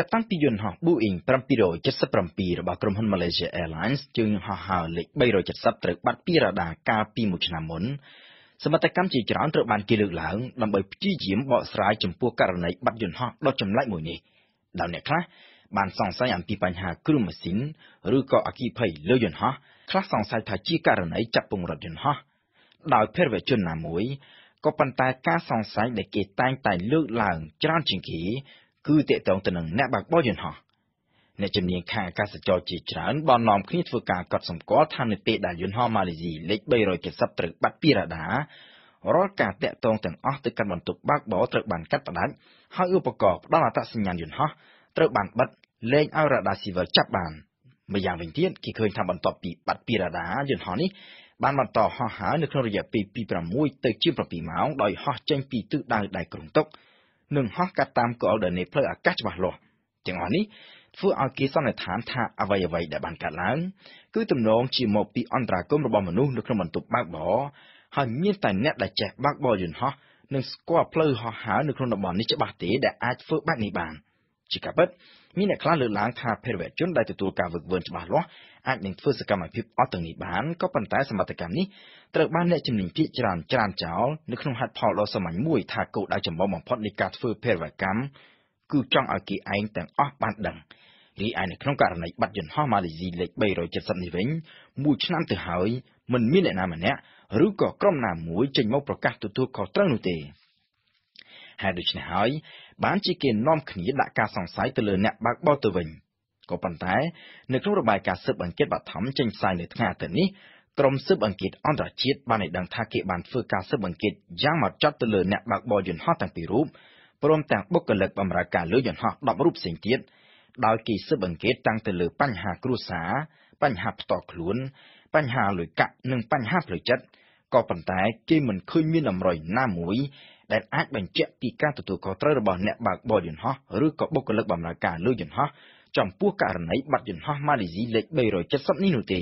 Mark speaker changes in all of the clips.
Speaker 1: ចាប់តាំងពីយន្តហោះ Boeing 777របស់ក្រុមហ៊ុន Malaysia Airlines ជើងហោះហើរលេខ370ត្រូវបាត់ពីរ៉ាដាកាលពីមួយឆ្នាំមុនសមាតិកម្មជាច្រើនត្រូវបានគេលើកឡើងដើម្បីព្យាយាមបកស្រាយចំពោះករណីបាត់យន្តហោះដ៏ចម្លែកមួយនេះដោយអ្នកខ្លះបានសង្ស័យអំពីបញ្ហា គ្រឿងម៉ាស៊ីនឬក៏អគ្គិភ័យលើ យន្តហោះខ្លះសង្ស័យថាជាករណីចាប់ពង្រត់យន្តហោះដោយភារវជនណាមួយក៏ប៉ុន្តែការសង្ស័យដែលគេតែងតែលើកឡើងច្រើនជាងគេគឺតកតងទៅនឹងអ្នកបើកបរយន្តហោះអ្នកជំនាញខាងអាកាសចរជាច្រើនបាននាំគ្នាធ្វើការកត់សម្គាល់ថានៅពេលដែលយន្តហោះម៉ាឡេស៊ីលេខ370ត្រូវបាត់ពីរ៉ាដារាល់ការតាក់ទងទាំងអស់ទៅកាន់បន្ទប់បើកបរត្រូវបានកាត់ផ្តាច់ហើយឧបករណ៍ផ្ដល់អត្តសញ្ញាណយន្តហោះត្រូវបានបិទលែងឲ្យរ៉ាដាស៊ីវិលចាប់បានម្យ៉ាងវិញទៀតគេឃើញថាបន្ទាប់ពីបាត់ពីរ៉ាដាយន្តហោះនេះបានបន្តហោះហើរនៅក្នុងរយៈពេលពី6ទៅជា7ម៉ោងដោយហោះចេញពីទិសដៅដែលក្រុងតុកនិងហោះកាត់តាមគោលដែលនៃផ្លូវអាកាសច្បាស់លាស់ទាំងអស់នេះធ្វើឲ្យគេសន្និដ្ឋានថាអ្វីអ្វីដែលបានកើតឡើងគឺទំនង ជាមកពីអន្តរាគមរបស់មនុស្សនៅក្នុងបន្ទប់បើកបរហើយមានតែអ្នកដែលចេះបើកបរយន្តហោះនិងស្គាល់ផ្លូវហោះហើរនៅក្នុងតំបន់នេះច្បាស់ទេដែលអាចធ្វើបែបនេះបាន។ជាការពិតមានអ្នកខ្លះលើកឡើងថាភេរវជនដែលទទួលការវឹកវើច្បាស់លាស់អាចនឹងធ្វើសកម្មភាពអត់ទាំងនេះបានក៏ប៉ុន្តែសមត្ថកម្មនេះត្រូវបានអ្នកជំនាញភាគច្រើនច្រានចោលនៅក្នុងហេតុផលដ៏សាមញ្ញមួយថាគោលដៅចម្បងបំផុតនៃការធ្វើភេរវកម្មគឺចង់ឲ្យគេឯងទាំងអស់បានដឹងរីឯនៅក្នុងករណីបាត់យន្តហោះម៉ាឡេស៊ីលេខ370នេះវិញមួយឆ្នាំទៅហើយមិនមានអ្នកណាម្នាក់ឬក៏ក្រុមណាមួយចេញមកប្រកាសទទួលខុសត្រូវនោះទេ។ហេតុដូច្នេះហើយ បានជាគេនាំគ្នាដាក់ការសង្ស័យទៅលើអ្នកបើកបរទៅវិញក៏ប៉ុន្តែនៅក្នុងរបាយការណ៍ស៊ើបអង្កេតបឋមចេញផ្សាយនៅថ្ងៃអាទិត្យនេះក្រុមស៊ើបអង្កេតអន្តរជាតិបានឲ្យដឹងថាគេបានធ្វើការស៊ើបអង្កេតយ៉ាងម៉ត់ចត់ទៅលើអ្នកបើកបរយន្តហោះទាំងពីររូបព្រមទាំងបុគ្គលិកបម្រើការលើយន្តហោះ10រូបផ្សេងទៀតដោយគេស៊ើបអង្កេតតាំងទៅលើបញ្ហាគ្រួសារ បញ្ហាផ្ទាល់ខ្លួន បញ្ហាលុយកាក់និងបញ្ហាផ្លូវចិត្តក៏ប៉ុន្តែគេមិនឃើញមានអំរុយណាមួយដែលអាចបញ្ជាក់ពីការទទួលខុសត្រូវរបស់អ្នកបើកបរយន្តហោះឬក៏បុគ្គលិកបម្រើការលើយន្តហោះចំពោះករណីបាត់យន្តហោះម៉ាឡេស៊ីលេខ370នេះនោះទេ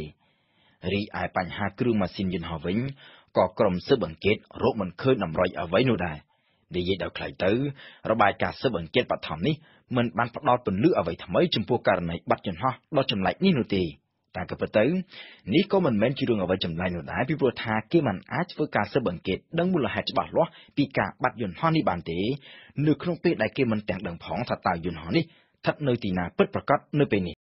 Speaker 1: រីឯបញ្ហាគ្រឿងម៉ាស៊ីនយន្តហោះវិញក៏ក្រុមស៊ើបអង្កេតរកមិនឃើញតម្រុយអ្វីនោះដែរនិយាយដល់ខ្លីទៅរបាយការណ៍ស៊ើបអង្កេតបឋមនេះមិនបានផ្ដល់ពន្លឺអ្វីថ្មីចំពោះករណីបាត់យន្តហោះដ៏ចម្លែកនេះនោះទេ។តែក៏ពិតទៅនេះក៏មិនមែនជារឿងអ្វីចម្លែកនោះដែរពីព្រោះថាគេមិនអាចធ្វើការស៊ើបអង្កេតដឹងមូលហេតុច្បាស់លាស់ពីការបាត់យន្តហោះនេះបានទេនៅក្នុងពេលដែលគេមិនទាំងដឹងផងថាតើយន្តហោះនេះស្ថិតនៅទីណាពិតប្រាកដនៅពេលនេះ